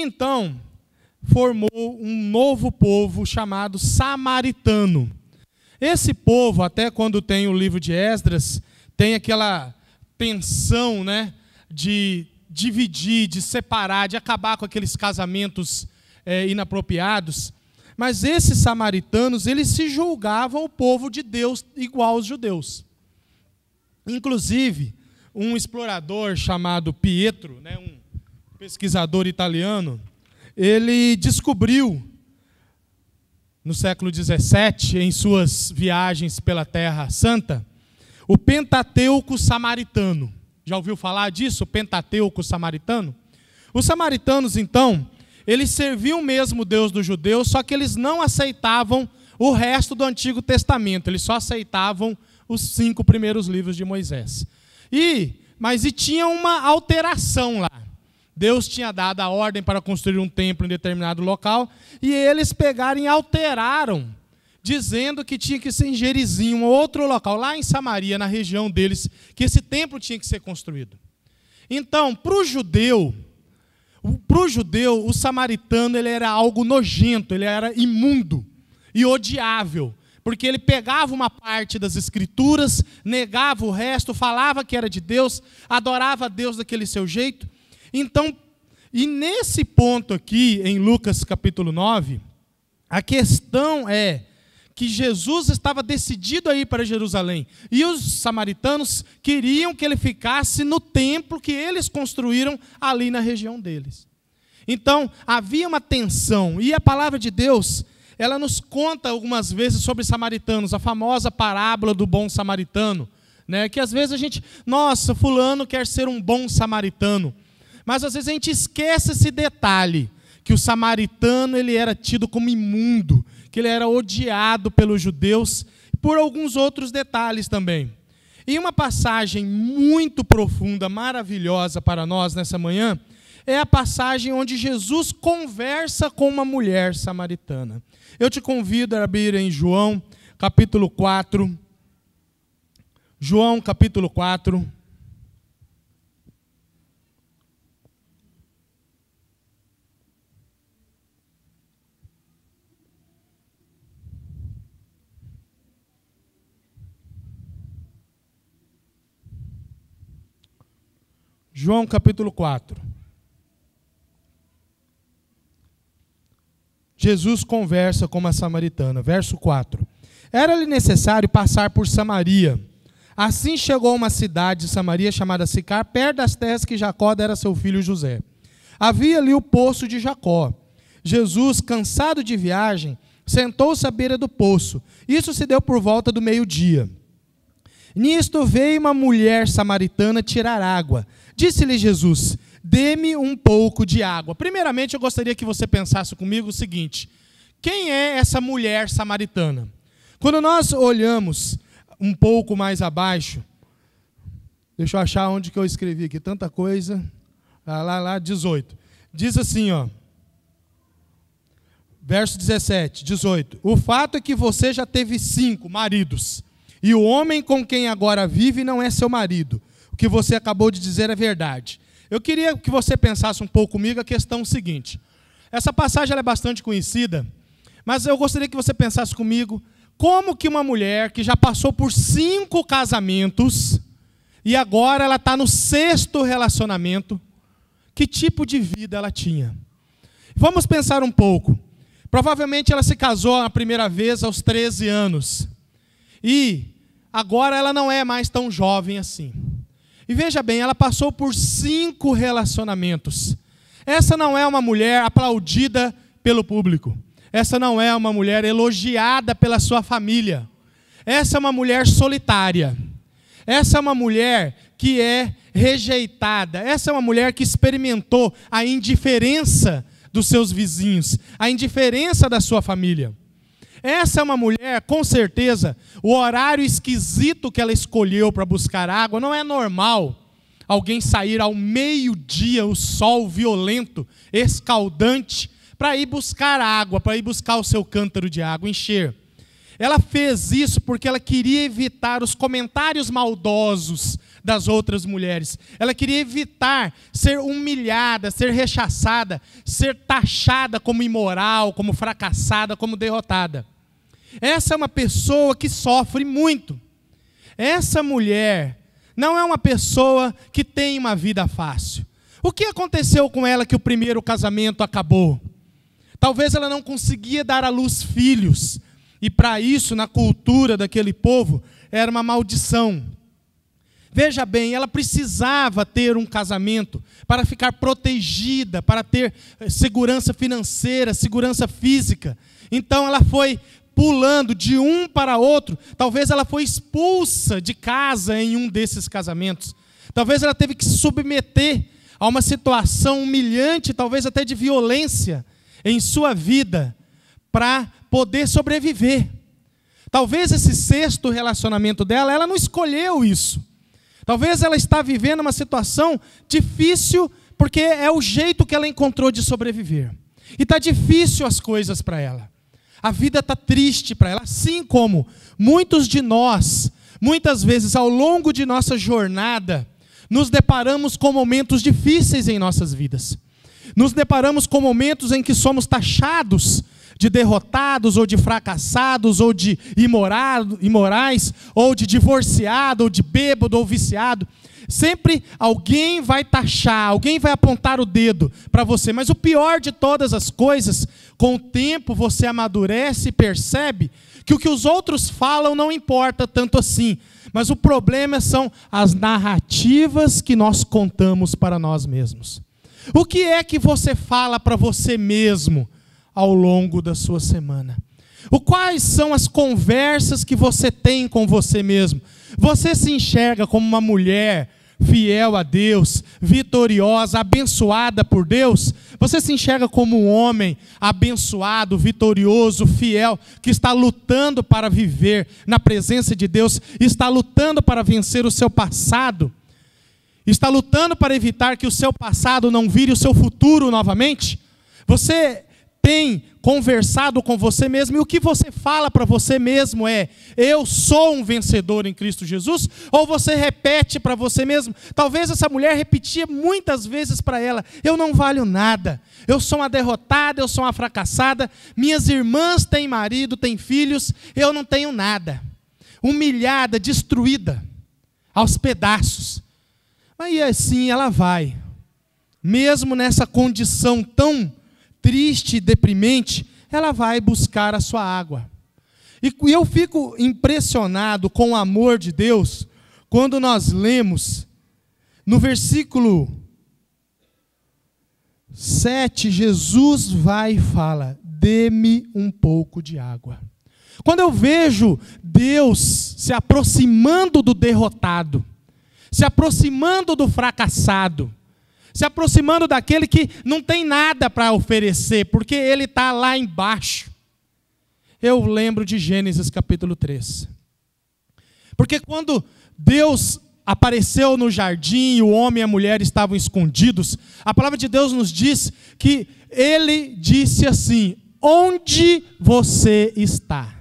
então formou um novo povo chamado samaritano. Esse povo, até quando tem o livro de Esdras, tem aquela tensão, né, de dividir, de separar, de acabar com aqueles casamentos é, inapropriados. Mas esses samaritanos, eles se julgavam o povo de Deus igual aos judeus. Inclusive, um explorador chamado Pietro, né, um pesquisador italiano, ele descobriu no século XVII, em suas viagens pela Terra Santa, o Pentateuco samaritano. Já ouviu falar disso, o Pentateuco samaritano? Os samaritanos, então, eles serviam mesmo o Deus dos judeus, só que eles não aceitavam o resto do Antigo Testamento, eles só aceitavam os cinco primeiros livros de Moisés. E, mas e tinha uma alteração lá. Deus tinha dado a ordem para construir um templo em determinado local, e eles pegaram e alteraram, dizendo que tinha que ser em Gerizim, um outro local, lá em Samaria, na região deles, que esse templo tinha que ser construído. Então, para o judeu, para o judeu, o samaritano ele era algo nojento, ele era imundo e odiável porque ele pegava uma parte das escrituras, negava o resto, falava que era de Deus, adorava a Deus daquele seu jeito, então, e nesse ponto aqui, em Lucas capítulo 9, a questão é que Jesus estava decidido a ir para Jerusalém e os samaritanos queriam que ele ficasse no templo que eles construíram ali na região deles. Então, havia uma tensão e a palavra de Deus ela nos conta algumas vezes sobre samaritanos, a famosa parábola do bom samaritano, né? Que às vezes a gente, nossa, fulano quer ser um bom samaritano. Mas às vezes a gente esquece esse detalhe, que o samaritano ele era tido como imundo, que ele era odiado pelos judeus, por alguns outros detalhes também. E uma passagem muito profunda, maravilhosa para nós nessa manhã, é a passagem onde Jesus conversa com uma mulher samaritana. Eu te convido a abrir em João, capítulo 4. João, capítulo 4. João capítulo 4. Jesus conversa com uma samaritana. Verso 4. Era-lhe necessário passar por Samaria. Assim chegou a uma cidade de Samaria chamada Sicar, perto das terras que Jacó dera seu filho José. Havia ali o poço de Jacó. Jesus, cansado de viagem, sentou-se à beira do poço. Isso se deu por volta do meio-dia. Nisto veio uma mulher samaritana tirar água. Disse-lhe Jesus: Dê-me um pouco de água. Primeiramente, eu gostaria que você pensasse comigo o seguinte: quem é essa mulher samaritana? Quando nós olhamos um pouco mais abaixo, deixa eu achar onde que eu escrevi aqui, tanta coisa. Lá, lá, lá, 18. Diz assim, ó. Verso 17, 18. O fato é que você já teve cinco maridos, e o homem com quem agora vive não é seu marido que você acabou de dizer é verdade. Eu queria que você pensasse um pouco comigo a questão seguinte. Essa passagem é bastante conhecida, mas eu gostaria que você pensasse comigo como que uma mulher que já passou por cinco casamentos e agora ela está no sexto relacionamento, que tipo de vida ela tinha? Vamos pensar um pouco. Provavelmente ela se casou a primeira vez aos 13 anos. E agora ela não é mais tão jovem assim. E veja bem, ela passou por cinco relacionamentos. Essa não é uma mulher aplaudida pelo público. Essa não é uma mulher elogiada pela sua família. Essa é uma mulher solitária. Essa é uma mulher que é rejeitada. Essa é uma mulher que experimentou a indiferença dos seus vizinhos, a indiferença da sua família. Essa é uma mulher, com certeza, o horário esquisito que ela escolheu para buscar água não é normal. Alguém sair ao meio-dia, o sol violento, escaldante, para ir buscar água, para ir buscar o seu cântaro de água, encher. Ela fez isso porque ela queria evitar os comentários maldosos das outras mulheres. Ela queria evitar ser humilhada, ser rechaçada, ser taxada como imoral, como fracassada, como derrotada. Essa é uma pessoa que sofre muito. Essa mulher não é uma pessoa que tem uma vida fácil. O que aconteceu com ela que o primeiro casamento acabou? Talvez ela não conseguia dar à luz filhos. E para isso, na cultura daquele povo, era uma maldição. Veja bem, ela precisava ter um casamento para ficar protegida, para ter eh, segurança financeira, segurança física. Então ela foi pulando de um para outro. Talvez ela foi expulsa de casa em um desses casamentos. Talvez ela teve que se submeter a uma situação humilhante, talvez até de violência em sua vida, para poder sobreviver. Talvez esse sexto relacionamento dela, ela não escolheu isso. Talvez ela está vivendo uma situação difícil, porque é o jeito que ela encontrou de sobreviver. E está difícil as coisas para ela. A vida está triste para ela, assim como muitos de nós, muitas vezes ao longo de nossa jornada, nos deparamos com momentos difíceis em nossas vidas. Nos deparamos com momentos em que somos taxados de derrotados, ou de fracassados, ou de imorado, imorais, ou de divorciado, ou de bêbado, ou viciado. Sempre alguém vai taxar, alguém vai apontar o dedo para você. Mas o pior de todas as coisas, com o tempo você amadurece e percebe que o que os outros falam não importa tanto assim. Mas o problema são as narrativas que nós contamos para nós mesmos. O que é que você fala para você mesmo? ao longo da sua semana. O quais são as conversas que você tem com você mesmo? Você se enxerga como uma mulher fiel a Deus, vitoriosa, abençoada por Deus? Você se enxerga como um homem abençoado, vitorioso, fiel, que está lutando para viver na presença de Deus, está lutando para vencer o seu passado? Está lutando para evitar que o seu passado não vire o seu futuro novamente? Você tem conversado com você mesmo e o que você fala para você mesmo é: eu sou um vencedor em Cristo Jesus? Ou você repete para você mesmo? Talvez essa mulher repetia muitas vezes para ela: eu não valho nada, eu sou uma derrotada, eu sou uma fracassada, minhas irmãs têm marido, têm filhos, eu não tenho nada. Humilhada, destruída, aos pedaços. Aí assim ela vai, mesmo nessa condição tão triste e deprimente, ela vai buscar a sua água. E eu fico impressionado com o amor de Deus quando nós lemos no versículo 7, Jesus vai e fala: Dê-me um pouco de água. Quando eu vejo Deus se aproximando do derrotado, se aproximando do fracassado, se aproximando daquele que não tem nada para oferecer, porque ele está lá embaixo. Eu lembro de Gênesis capítulo 3. Porque quando Deus apareceu no jardim, e o homem e a mulher estavam escondidos, a palavra de Deus nos diz que ele disse assim: Onde você está?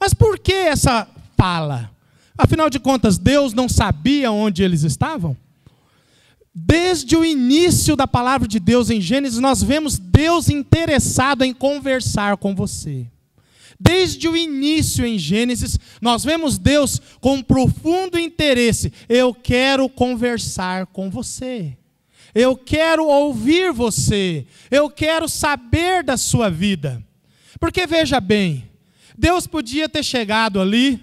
Mas por que essa fala? Afinal de contas, Deus não sabia onde eles estavam? Desde o início da palavra de Deus em Gênesis, nós vemos Deus interessado em conversar com você. Desde o início em Gênesis, nós vemos Deus com profundo interesse. Eu quero conversar com você. Eu quero ouvir você. Eu quero saber da sua vida. Porque veja bem, Deus podia ter chegado ali,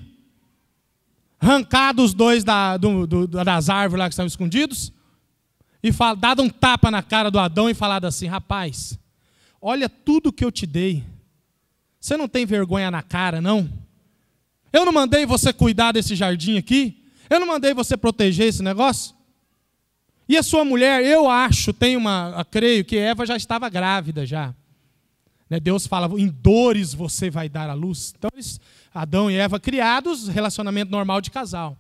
arrancado os dois da, do, do, das árvores lá que estavam escondidos, e fala, dado um tapa na cara do Adão e falado assim: rapaz, olha tudo que eu te dei. Você não tem vergonha na cara, não? Eu não mandei você cuidar desse jardim aqui? Eu não mandei você proteger esse negócio? E a sua mulher, eu acho, tem uma, creio que Eva já estava grávida já. Né, Deus fala, em dores você vai dar à luz. Então, eles, Adão e Eva criados, relacionamento normal de casal.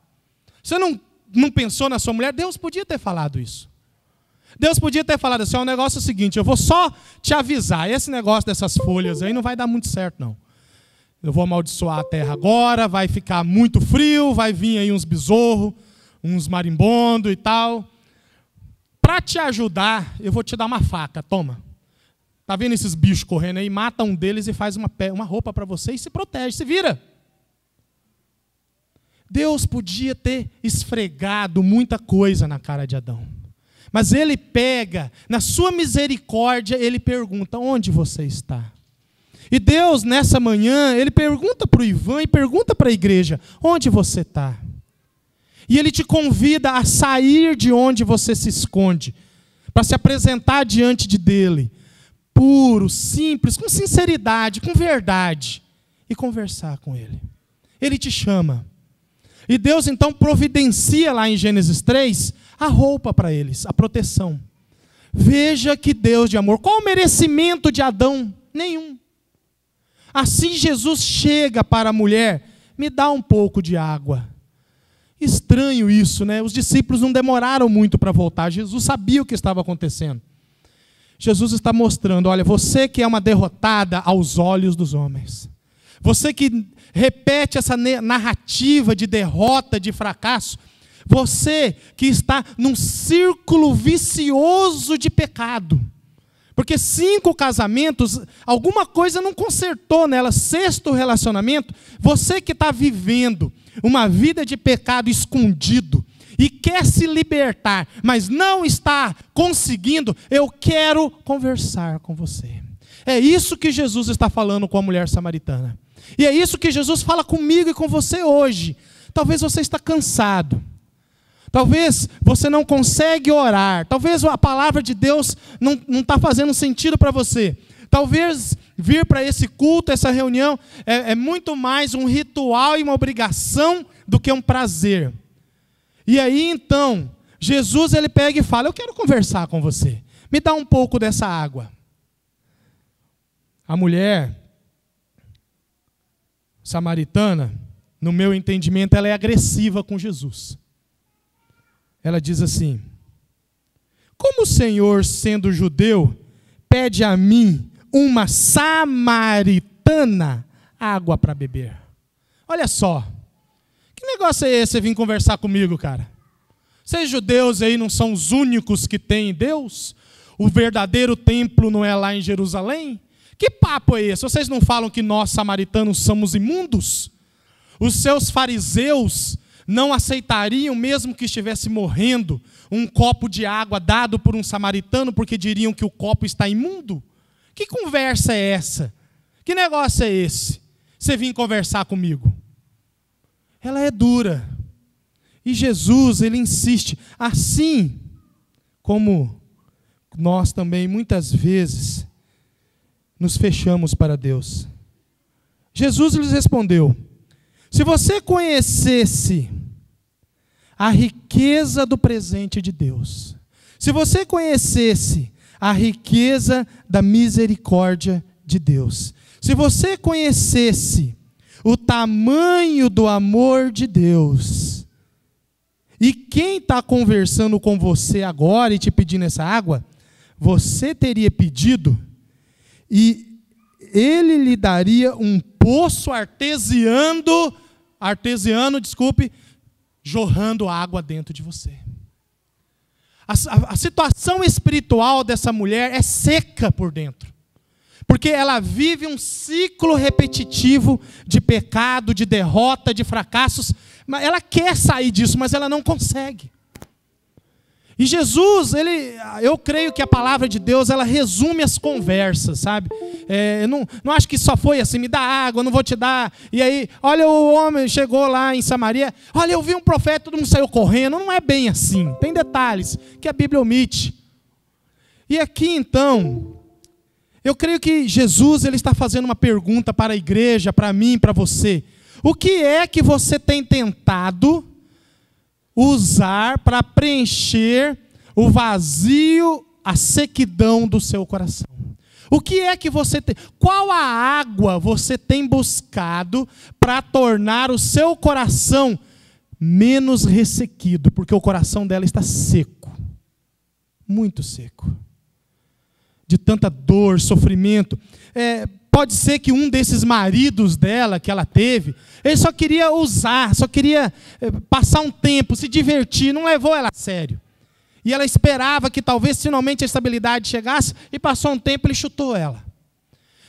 Você não, não pensou na sua mulher? Deus podia ter falado isso. Deus podia ter falado assim: é um negócio é o seguinte, eu vou só te avisar, esse negócio dessas folhas aí não vai dar muito certo, não. Eu vou amaldiçoar a terra agora, vai ficar muito frio, vai vir aí uns besouros, uns marimbondo e tal. Para te ajudar, eu vou te dar uma faca, toma. Tá vendo esses bichos correndo aí? Mata um deles e faz uma, uma roupa para você e se protege, se vira. Deus podia ter esfregado muita coisa na cara de Adão. Mas ele pega, na sua misericórdia, ele pergunta: onde você está? E Deus, nessa manhã, ele pergunta para o Ivan e pergunta para a igreja: onde você está? E ele te convida a sair de onde você se esconde, para se apresentar diante de dele, puro, simples, com sinceridade, com verdade, e conversar com ele. Ele te chama. E Deus então providencia lá em Gênesis 3 a roupa para eles, a proteção. Veja que Deus de amor. Qual o merecimento de Adão? Nenhum. Assim Jesus chega para a mulher: me dá um pouco de água. Estranho isso, né? Os discípulos não demoraram muito para voltar. Jesus sabia o que estava acontecendo. Jesus está mostrando: olha, você que é uma derrotada aos olhos dos homens, você que repete essa narrativa de derrota, de fracasso, você que está num círculo vicioso de pecado. Porque cinco casamentos, alguma coisa não consertou nela. Sexto relacionamento, você que está vivendo uma vida de pecado escondido e quer se libertar, mas não está conseguindo, eu quero conversar com você. É isso que Jesus está falando com a mulher samaritana. E é isso que Jesus fala comigo e com você hoje. Talvez você está cansado. Talvez você não consegue orar. Talvez a palavra de Deus não está fazendo sentido para você. Talvez vir para esse culto, essa reunião, é, é muito mais um ritual e uma obrigação do que um prazer. E aí então, Jesus ele pega e fala: Eu quero conversar com você. Me dá um pouco dessa água. A mulher samaritana, no meu entendimento, ela é agressiva com Jesus. Ela diz assim: Como o Senhor, sendo judeu, pede a mim, uma samaritana, água para beber? Olha só. Que negócio é esse você vir conversar comigo, cara? Vocês judeus aí não são os únicos que têm Deus? O verdadeiro templo não é lá em Jerusalém? Que papo é esse? Vocês não falam que nós samaritanos somos imundos? Os seus fariseus não aceitariam, mesmo que estivesse morrendo, um copo de água dado por um samaritano, porque diriam que o copo está imundo? Que conversa é essa? Que negócio é esse? Você vir conversar comigo? Ela é dura. E Jesus, ele insiste, assim como nós também muitas vezes nos fechamos para Deus. Jesus lhes respondeu: se você conhecesse a riqueza do presente de Deus, se você conhecesse a riqueza da misericórdia de Deus, se você conhecesse o tamanho do amor de Deus, e quem está conversando com você agora e te pedindo essa água, você teria pedido e ele lhe daria um poço artesiano artesiano, desculpe, jorrando água dentro de você. A, a, a, situação espiritual dessa mulher é seca por dentro. Porque ela vive um ciclo repetitivo de pecado, de derrota, de fracassos. Ela quer sair disso, mas ela não consegue. E Jesus, ele, eu creio que a palavra de Deus, ela resume as conversas, sabe? É, eu não, não acho que só foi assim, me dá água, não vou te dar. E aí, olha, o homem chegou lá em Samaria, olha, eu vi um profeta, todo mundo saiu correndo. Não é bem assim, tem detalhes que a Bíblia omite. E aqui então, eu creio que Jesus ele está fazendo uma pergunta para a igreja, para mim, para você. O que é que você tem tentado usar para preencher o vazio, a sequidão do seu coração. O que é que você tem? Qual a água você tem buscado para tornar o seu coração menos ressequido? Porque o coração dela está seco. Muito seco. De tanta dor, sofrimento. É, Pode ser que um desses maridos dela que ela teve, ele só queria usar, só queria eh, passar um tempo, se divertir, não levou ela a sério. E ela esperava que talvez finalmente a estabilidade chegasse e passou um tempo e chutou ela.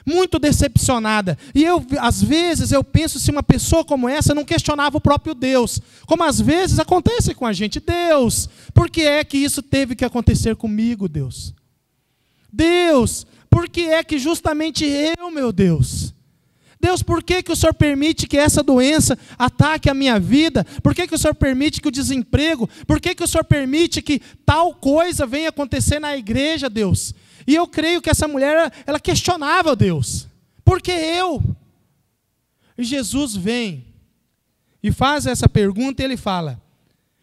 Muito decepcionada. E eu às vezes eu penso se uma pessoa como essa não questionava o próprio Deus, como às vezes acontece com a gente, Deus, por que é que isso teve que acontecer comigo, Deus? Deus, por que é que justamente eu, meu Deus? Deus, por que, que o Senhor permite que essa doença ataque a minha vida? Por que, que o Senhor permite que o desemprego? Por que, que o Senhor permite que tal coisa venha acontecer na igreja, Deus? E eu creio que essa mulher, ela questionava Deus. Por que eu? E Jesus vem e faz essa pergunta e ele fala: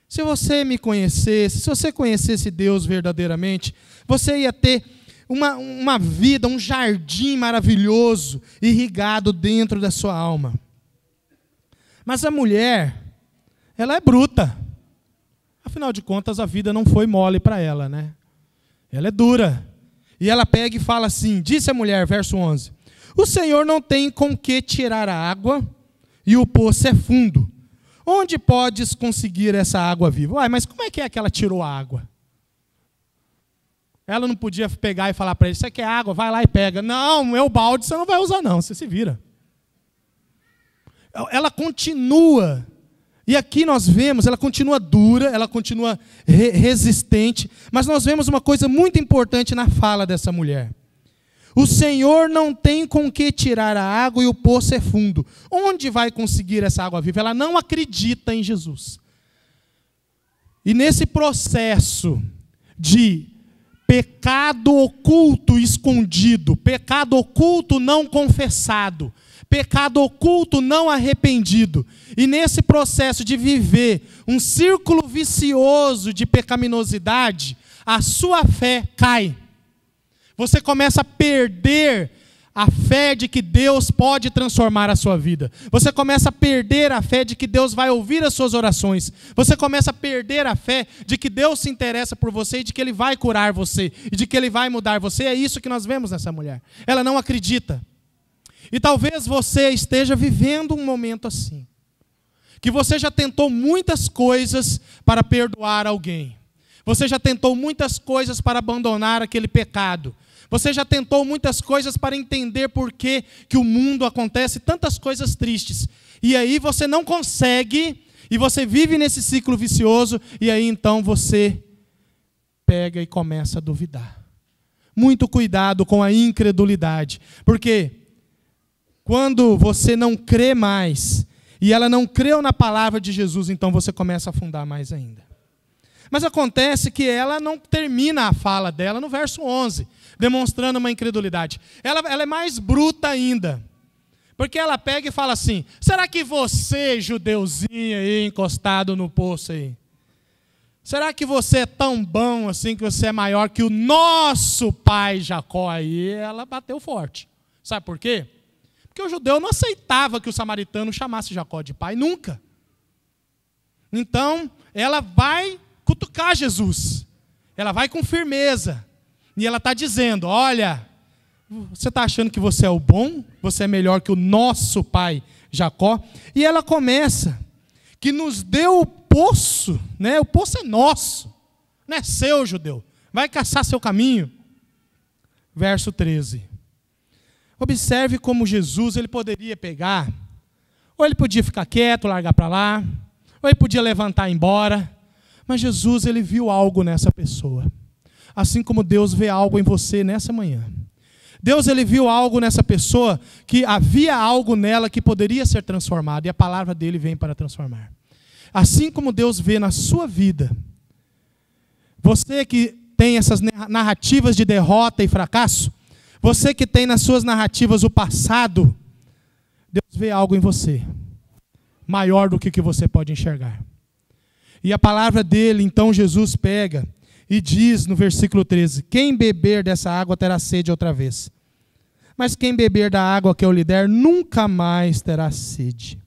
Se você me conhecesse, se você conhecesse Deus verdadeiramente, você ia ter uma, uma vida, um jardim maravilhoso, irrigado dentro da sua alma. Mas a mulher, ela é bruta. Afinal de contas, a vida não foi mole para ela, né? Ela é dura. E ela pega e fala assim: Disse a mulher, verso 11: O Senhor não tem com que tirar a água, e o poço é fundo. Onde podes conseguir essa água viva? Uai, mas como é que é que ela tirou a água? Ela não podia pegar e falar para ele: Você quer água? Vai lá e pega. Não, meu balde você não vai usar, não. Você se vira. Ela continua. E aqui nós vemos, ela continua dura, ela continua re resistente, mas nós vemos uma coisa muito importante na fala dessa mulher. O Senhor não tem com que tirar a água e o poço é fundo. Onde vai conseguir essa água viva? Ela não acredita em Jesus. E nesse processo de pecado oculto escondido, pecado oculto não confessado, pecado oculto não arrependido. E nesse processo de viver um círculo vicioso de pecaminosidade, a sua fé cai. Você começa a perder a fé de que Deus pode transformar a sua vida. Você começa a perder a fé de que Deus vai ouvir as suas orações. Você começa a perder a fé de que Deus se interessa por você e de que Ele vai curar você e de que Ele vai mudar você. É isso que nós vemos nessa mulher. Ela não acredita. E talvez você esteja vivendo um momento assim. Que você já tentou muitas coisas para perdoar alguém. Você já tentou muitas coisas para abandonar aquele pecado. Você já tentou muitas coisas para entender por que, que o mundo acontece tantas coisas tristes. E aí você não consegue, e você vive nesse ciclo vicioso, e aí então você pega e começa a duvidar. Muito cuidado com a incredulidade, porque quando você não crê mais, e ela não creu na palavra de Jesus, então você começa a afundar mais ainda. Mas acontece que ela não termina a fala dela no verso 11 demonstrando uma incredulidade. Ela, ela é mais bruta ainda. Porque ela pega e fala assim: será que você, judeuzinho aí, encostado no poço aí, será que você é tão bom assim que você é maior que o nosso pai Jacó aí? Ela bateu forte. Sabe por quê? Porque o judeu não aceitava que o samaritano chamasse Jacó de pai nunca. Então, ela vai cutucar Jesus. Ela vai com firmeza. E ela está dizendo: Olha, você está achando que você é o bom? Você é melhor que o nosso pai Jacó? E ela começa: Que nos deu o poço, né? o poço é nosso, não é seu, judeu. Vai caçar seu caminho. Verso 13. Observe como Jesus ele poderia pegar, ou ele podia ficar quieto, largar para lá, ou ele podia levantar e ir embora, mas Jesus ele viu algo nessa pessoa assim como Deus vê algo em você nessa manhã. Deus ele viu algo nessa pessoa que havia algo nela que poderia ser transformado e a palavra dele vem para transformar. Assim como Deus vê na sua vida, você que tem essas narrativas de derrota e fracasso, você que tem nas suas narrativas o passado, Deus vê algo em você maior do que o que você pode enxergar. E a palavra dele, então Jesus pega e diz no versículo 13: Quem beber dessa água terá sede outra vez. Mas quem beber da água que eu lhe der nunca mais terá sede.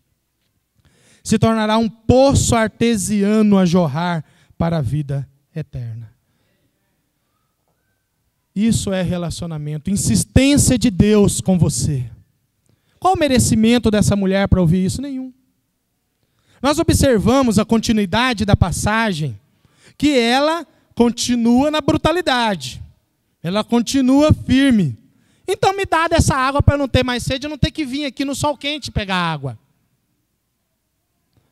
Se tornará um poço artesiano a jorrar para a vida eterna. Isso é relacionamento, insistência de Deus com você. Qual o merecimento dessa mulher para ouvir isso? Nenhum. Nós observamos a continuidade da passagem, que ela continua na brutalidade. Ela continua firme. Então me dá dessa água para não ter mais sede, não ter que vir aqui no sol quente pegar água.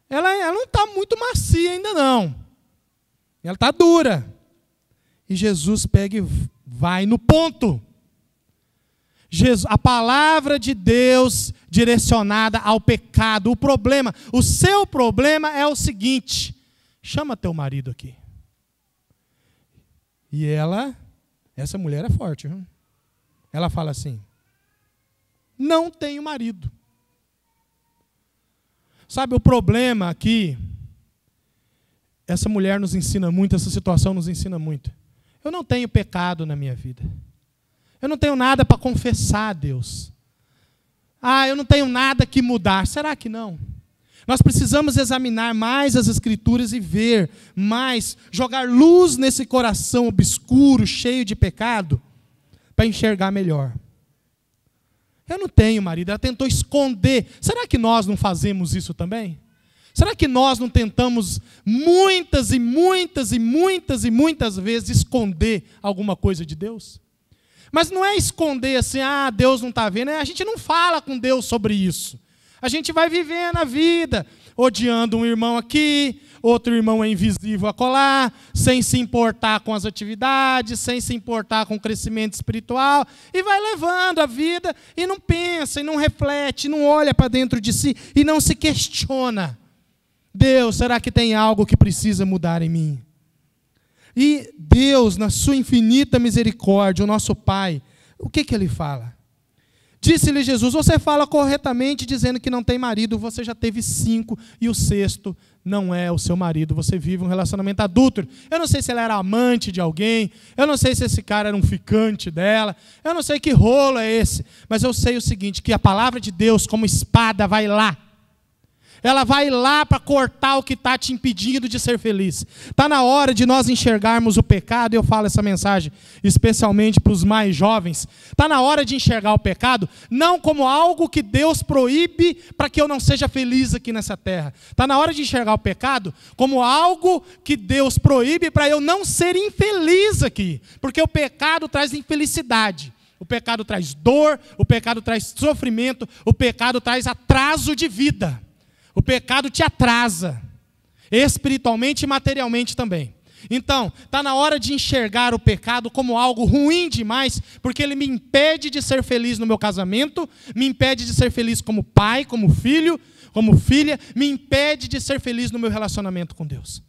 Ela, ela não está muito macia ainda não. Ela está dura. E Jesus pega e vai no ponto. Jesus, a palavra de Deus direcionada ao pecado, o problema, o seu problema é o seguinte: chama teu marido aqui. E ela, essa mulher é forte. Ela fala assim: não tenho marido. Sabe o problema aqui? Essa mulher nos ensina muito, essa situação nos ensina muito. Eu não tenho pecado na minha vida. Eu não tenho nada para confessar a Deus. Ah, eu não tenho nada que mudar. Será que não? Nós precisamos examinar mais as Escrituras e ver mais, jogar luz nesse coração obscuro, cheio de pecado, para enxergar melhor. Eu não tenho marido, ela tentou esconder. Será que nós não fazemos isso também? Será que nós não tentamos muitas e muitas e muitas e muitas vezes esconder alguma coisa de Deus? Mas não é esconder assim, ah, Deus não está vendo, é, a gente não fala com Deus sobre isso. A gente vai vivendo a vida, odiando um irmão aqui, outro irmão é invisível a colar, sem se importar com as atividades, sem se importar com o crescimento espiritual, e vai levando a vida e não pensa, e não reflete, e não olha para dentro de si e não se questiona. Deus, será que tem algo que precisa mudar em mim? E Deus, na sua infinita misericórdia, o nosso Pai, o que, que ele fala? Disse-lhe Jesus: Você fala corretamente dizendo que não tem marido, você já teve cinco, e o sexto não é o seu marido. Você vive um relacionamento adulto. Eu não sei se ela era amante de alguém, eu não sei se esse cara era um ficante dela, eu não sei que rolo é esse, mas eu sei o seguinte: que a palavra de Deus, como espada, vai lá ela vai lá para cortar o que está te impedindo de ser feliz. Está na hora de nós enxergarmos o pecado, eu falo essa mensagem especialmente para os mais jovens. Está na hora de enxergar o pecado não como algo que Deus proíbe para que eu não seja feliz aqui nessa terra. Está na hora de enxergar o pecado como algo que Deus proíbe para eu não ser infeliz aqui, porque o pecado traz infelicidade. O pecado traz dor, o pecado traz sofrimento, o pecado traz atraso de vida. O pecado te atrasa, espiritualmente e materialmente também. Então, está na hora de enxergar o pecado como algo ruim demais, porque ele me impede de ser feliz no meu casamento, me impede de ser feliz como pai, como filho, como filha, me impede de ser feliz no meu relacionamento com Deus.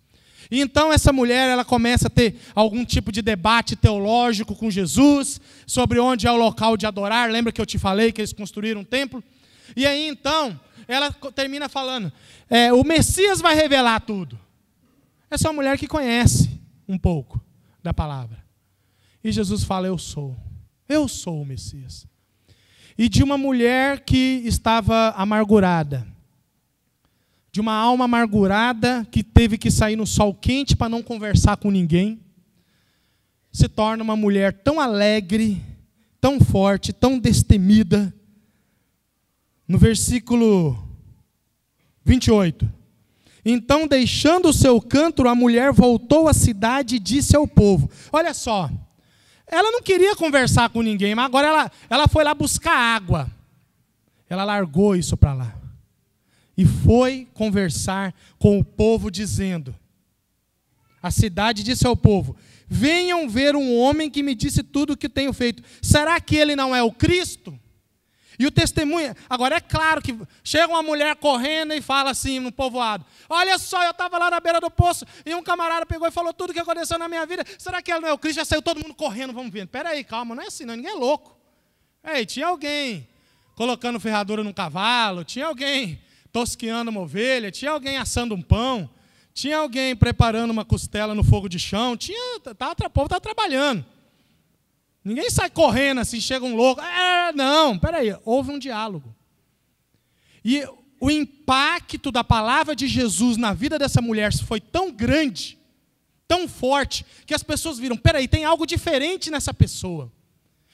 E então essa mulher, ela começa a ter algum tipo de debate teológico com Jesus sobre onde é o local de adorar. Lembra que eu te falei que eles construíram um templo? E aí então, ela termina falando: é, o Messias vai revelar tudo. É só uma mulher que conhece um pouco da palavra. E Jesus fala: Eu sou. Eu sou o Messias. E de uma mulher que estava amargurada. De uma alma amargurada que teve que sair no sol quente para não conversar com ninguém. Se torna uma mulher tão alegre, tão forte, tão destemida no versículo 28. Então, deixando o seu canto, a mulher voltou à cidade e disse ao povo: Olha só, ela não queria conversar com ninguém, mas agora ela, ela foi lá buscar água. Ela largou isso para lá. E foi conversar com o povo, dizendo: A cidade disse ao povo: Venham ver um homem que me disse tudo o que tenho feito. Será que ele não é o Cristo? E o testemunha, agora é claro que chega uma mulher correndo e fala assim no povoado: Olha só, eu estava lá na beira do poço e um camarada pegou e falou tudo o que aconteceu na minha vida. Será que ele não é o Cristo? Já saiu todo mundo correndo, vamos ver. Peraí, calma, não é assim, não, ninguém é louco. Ei, tinha alguém colocando ferradura num cavalo, tinha alguém tosqueando uma ovelha, tinha alguém assando um pão, tinha alguém preparando uma costela no fogo de chão, tinha, tá, tá o povo estava tá trabalhando. Ninguém sai correndo assim, chega um louco. Ah, não, peraí, houve um diálogo. E o impacto da palavra de Jesus na vida dessa mulher foi tão grande, tão forte, que as pessoas viram: peraí, tem algo diferente nessa pessoa.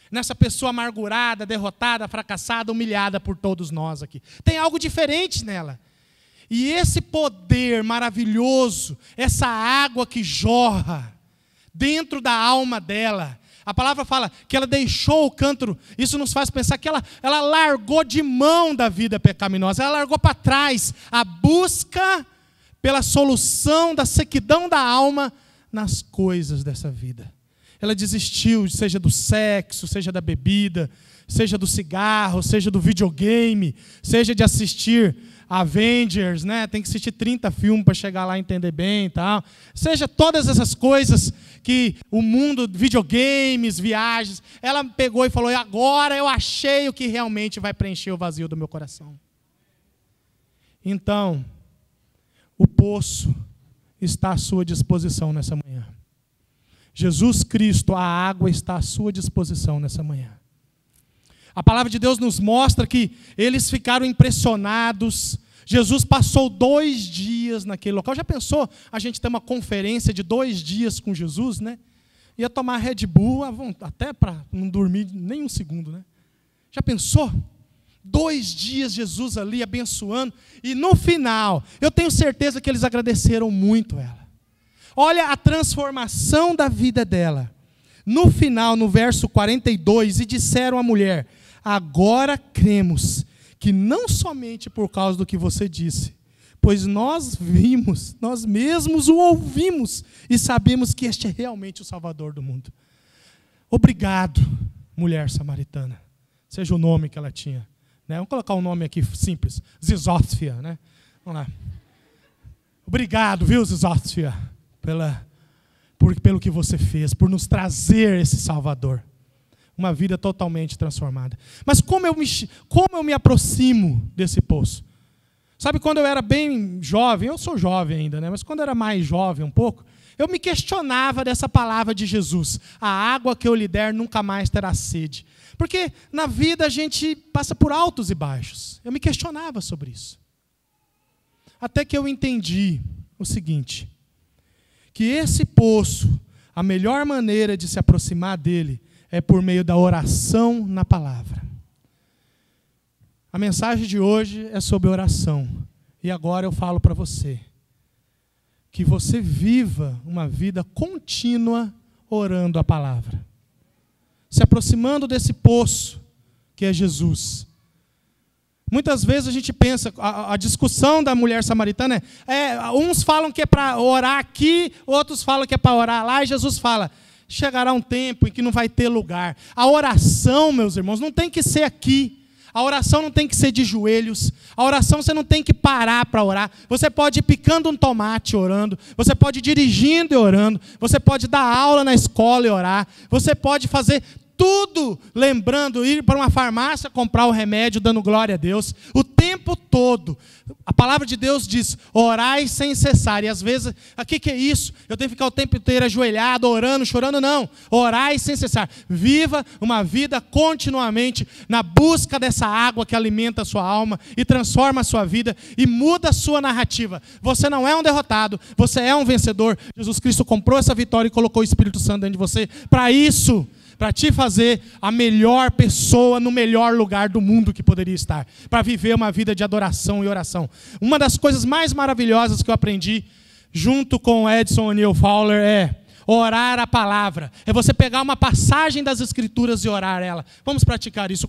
Nessa pessoa amargurada, derrotada, fracassada, humilhada por todos nós aqui. Tem algo diferente nela. E esse poder maravilhoso, essa água que jorra dentro da alma dela, a palavra fala que ela deixou o canto, isso nos faz pensar que ela, ela largou de mão da vida pecaminosa, ela largou para trás a busca pela solução da sequidão da alma nas coisas dessa vida ela desistiu, seja do sexo, seja da bebida, seja do cigarro, seja do videogame, seja de assistir Avengers, né? Tem que assistir 30 filmes para chegar lá e entender bem e tal. Seja todas essas coisas que o mundo, videogames, viagens, ela pegou e falou: e agora eu achei o que realmente vai preencher o vazio do meu coração. Então, o poço está à sua disposição nessa manhã. Jesus Cristo, a água está à sua disposição nessa manhã. A palavra de Deus nos mostra que eles ficaram impressionados. Jesus passou dois dias naquele local. Já pensou a gente ter uma conferência de dois dias com Jesus, né? Ia tomar Red Bull até para não dormir nem um segundo, né? Já pensou? Dois dias Jesus ali abençoando. E no final, eu tenho certeza que eles agradeceram muito ela. Olha a transformação da vida dela. No final, no verso 42, e disseram à mulher: Agora cremos que não somente por causa do que você disse, pois nós vimos, nós mesmos o ouvimos e sabemos que este é realmente o Salvador do mundo. Obrigado, mulher samaritana, seja o nome que ela tinha. Né? Vamos colocar um nome aqui simples: Zizófia, né? Vamos lá. Obrigado, viu, Zizófia? pela, por, pelo que você fez, por nos trazer esse Salvador. Uma vida totalmente transformada. Mas como eu me, como eu me aproximo desse poço? Sabe, quando eu era bem jovem, eu sou jovem ainda, né? mas quando eu era mais jovem um pouco, eu me questionava dessa palavra de Jesus: a água que eu lhe der nunca mais terá sede. Porque na vida a gente passa por altos e baixos. Eu me questionava sobre isso. Até que eu entendi o seguinte: que esse poço, a melhor maneira de se aproximar dele é por meio da oração na palavra. A mensagem de hoje é sobre oração. E agora eu falo para você que você viva uma vida contínua orando a palavra, se aproximando desse poço que é Jesus Muitas vezes a gente pensa, a, a discussão da mulher samaritana é, é uns falam que é para orar aqui, outros falam que é para orar lá, e Jesus fala, chegará um tempo em que não vai ter lugar. A oração, meus irmãos, não tem que ser aqui. A oração não tem que ser de joelhos. A oração você não tem que parar para orar. Você pode ir picando um tomate orando. Você pode ir dirigindo e orando. Você pode dar aula na escola e orar. Você pode fazer tudo lembrando ir para uma farmácia comprar o remédio, dando glória a Deus, o tempo todo. A palavra de Deus diz: orai sem cessar. E às vezes, o ah, que, que é isso? Eu tenho que ficar o tempo inteiro ajoelhado, orando, chorando? Não. Orai sem cessar. Viva uma vida continuamente na busca dessa água que alimenta a sua alma e transforma a sua vida e muda a sua narrativa. Você não é um derrotado, você é um vencedor. Jesus Cristo comprou essa vitória e colocou o Espírito Santo dentro de você para isso para te fazer a melhor pessoa no melhor lugar do mundo que poderia estar, para viver uma vida de adoração e oração. Uma das coisas mais maravilhosas que eu aprendi junto com Edson O'Neill Fowler é orar a palavra. É você pegar uma passagem das escrituras e orar ela. Vamos praticar isso.